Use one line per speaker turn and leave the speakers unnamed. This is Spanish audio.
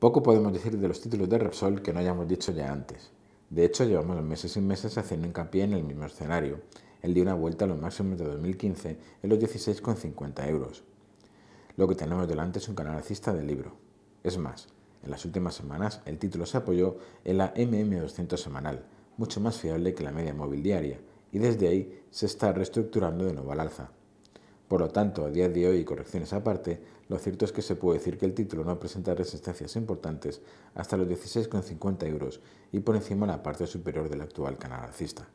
Poco podemos decir de los títulos de Repsol que no hayamos dicho ya antes. De hecho, llevamos meses y meses haciendo hincapié en el mismo escenario. El dio una vuelta a los máximos de 2015 en los 16,50 euros. Lo que tenemos delante es un canal del libro. Es más, en las últimas semanas el título se apoyó en la MM200 semanal, mucho más fiable que la media móvil diaria, y desde ahí se está reestructurando de nuevo al alza. Por lo tanto, a día de hoy y correcciones aparte, lo cierto es que se puede decir que el título no presenta resistencias importantes hasta los 16,50 euros y por encima la parte superior del actual canal alcista.